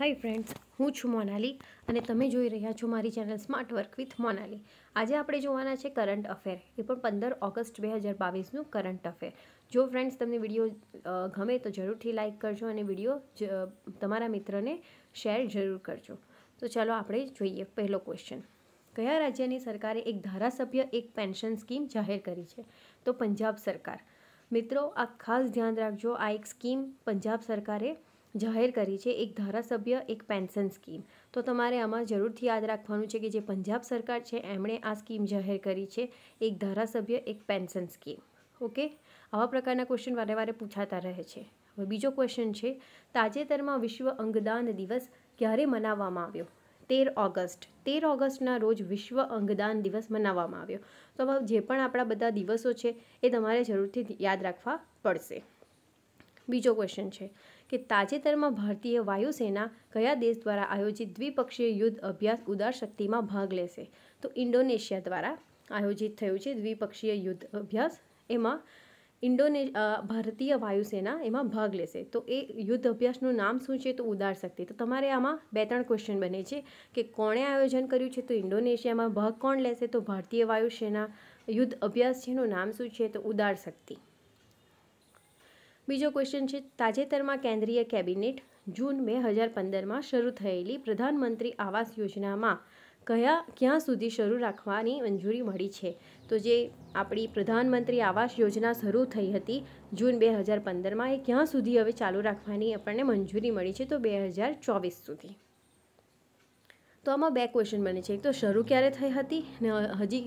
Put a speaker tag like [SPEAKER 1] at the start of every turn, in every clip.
[SPEAKER 1] hi friends હું છું મોનાલી અને તમે જોઈ રહ્યા છો મારી channel smart work with Monali આજે આપણે જોવાના છે કરંટ અફેર એ પણ પંદર ઓગસ્ટ બે હજાર બાવીસનું કરંટ અફેર જો ફ્રેન્ડ્સ તમને વિડીયો ગમે તો જરૂરથી લાઇક કરજો અને વિડીયો તમારા મિત્રને શેર જરૂર કરજો તો ચાલો આપણે જોઈએ પહેલો ક્વેશ્ચન કયા રાજ્યની સરકારે એક ધારાસભ્ય એક પેન્શન સ્કીમ જાહેર કરી છે તો પંજાબ સરકાર મિત્રો આ ખાસ ધ્યાન રાખજો આ એક સ્કીમ પંજાબ સરકારે જાહેર કરી છે એક ધારાસભ્ય એક પેન્શન સ્કીમ તો તમારે આમાં જરૂરથી યાદ રાખવાનું છે કે જે પંજાબ સરકાર છે એમણે આ સ્કીમ જાહેર કરી છે એક ધારાસભ્ય એક પેન્શન સ્કીમ ઓકે આવા પ્રકારના ક્વેશ્ચન વારે વારે પૂછાતા રહે છે હવે બીજો ક્વેશ્ચન છે તાજેતરમાં વિશ્વ અંગદાન દિવસ ક્યારે મનાવવામાં આવ્યો તેર ઓગસ્ટ તેર ઓગસ્ટના રોજ વિશ્વ અંગદાન દિવસ મનાવવામાં આવ્યો તો જે પણ આપણા બધા દિવસો છે એ તમારે જરૂરથી યાદ રાખવા પડશે બીજો ક્વેશ્ચન છે કે તાજેતરમાં ભારતીય વાયુસેના કયા દેશ દ્વારા આયોજિત દ્વિપક્ષીય યુદ્ધ અભ્યાસ ઉદાર શક્તિમાં ભાગ લેશે તો ઇન્ડોનેશિયા દ્વારા આયોજિત થયું છે દ્વિપક્ષીય યુદ્ધ અભ્યાસ એમાં ઇન્ડોને ભારતીય વાયુસેના એમાં ભાગ લેશે તો એ યુદ્ધ અભ્યાસનું નામ શું છે તો ઉદાર શક્તિ તો તમારે આમાં બે ત્રણ ક્વેશ્ચન બને છે કે કોણે આયોજન કર્યું છે તો ઇન્ડોનેશિયામાં ભાગ કોણ લેશે તો ભારતીય વાયુસેના યુદ્ધ અભ્યાસ જેનું નામ શું છે તો ઉદાર શક્તિ બીજો ક્વેશ્ચન છે તાજેતરમાં કેન્દ્રીય કેબિનેટ જૂન બે હજાર પંદરમાં શરૂ થયેલી પ્રધાનમંત્રી આવાસ યોજનામાં કયા ક્યાં સુધી શરૂ રાખવાની મંજૂરી મળી છે તો જે આપણી પ્રધાનમંત્રી આવાસ યોજના શરૂ થઈ હતી જૂન બે હજાર પંદરમાં એ ક્યાં સુધી હવે ચાલુ રાખવાની આપણને મંજૂરી મળી છે તો બે હજાર ચોવીસ સુધી તો આમાં બે ક્વેશ્ચન બને છે એક તો શરૂ ક્યારે થઈ હતી ને હજી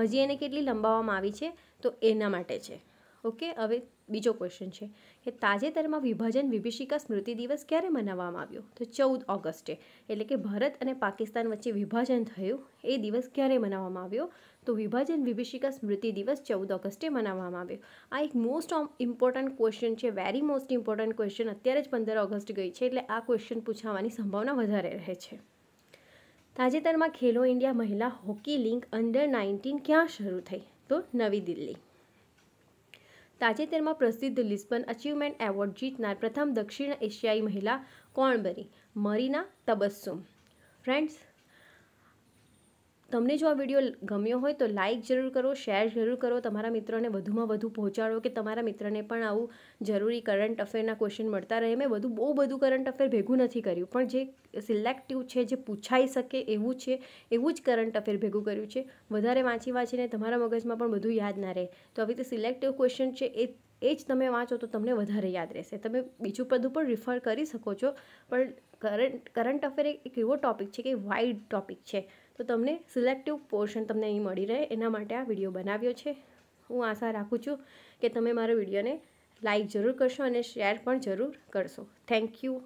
[SPEAKER 1] હજી એને કેટલી લંબાવવામાં આવી છે તો એના માટે છે ઓકે હવે બીજો ક્વેશ્ચન છે કે તાજેતરમાં વિભાજન વિભીષિકા સ્મૃતિ દિવસ ક્યારે મનાવવામાં આવ્યો તો ચૌદ ઓગસ્ટે એટલે કે ભારત અને પાકિસ્તાન વચ્ચે વિભાજન થયું એ દિવસ ક્યારે મનાવવામાં આવ્યો તો વિભાજન વિભીષિકા સ્મૃતિ દિવસ ચૌદ ઓગસ્ટે મનાવવામાં આવ્યો આ એક મોસ્ટ ઇમ્પોર્ટન્ટ ક્વેશ્ચન છે વેરી મોસ્ટ ઇમ્પોર્ટન્ટ ક્વેશ્ચન અત્યારે જ પંદર ઓગસ્ટ ગઈ છે એટલે આ ક્વેશ્ચન પૂછાવાની સંભાવના વધારે રહે છે તાજેતરમાં ખેલો ઇન્ડિયા મહિલા હોકી લિંક અંડર નાઇન્ટીન ક્યાં શરૂ થઈ તો નવી દિલ્હી તાજેતરમાં પ્રસિદ્ધ લિસ્બન અચીવમેન્ટ એવોર્ડ જીતનાર પ્રથમ દક્ષિણ એશિયાઈ મહિલા કોણ બની મરીના તબસ્સુમ ફ્રેન્ડ્સ તમને જો આ વિડીયો ગમ્યો હોય તો લાઇક જરૂર કરો શેર જરૂર કરો તમારા મિત્રોને વધુમાં વધુ પહોંચાડો કે તમારા મિત્રને પણ આવું જરૂરી કરંટ અફેરના ક્વેશ્ચન મળતા રહે મેં બધું બહુ બધું કરંટ અફેર ભેગું નથી કર્યું પણ જે સિલેક્ટિવ છે જે પૂછાઈ શકે એવું છે એવું જ કરંટ અફેર ભેગું કર્યું છે વધારે વાંચી વાંચીને તમારા મગજમાં પણ બધું યાદ ના રહે તો આવી રીતે સિલેક્ટિવ ક્વેશ્ચન છે એ એ જ તમે વાંચો તો તમને વધારે યાદ રહેશે તમે બીજું બધું પણ રિફર કરી શકો છો પણ કરંટ કરંટ અફેર એક એવો ટોપિક છે કે વાઇડ ટોપિક છે તો તમને સિલેક્ટિવ પોર્શન તમને અહીં મળી રહે એના માટે આ વિડીયો બનાવ્યો છે હું આશા રાખું છું કે તમે મારા વિડીયોને લાઇક જરૂર કરશો અને શેર પણ જરૂર કરશો થેન્ક યુ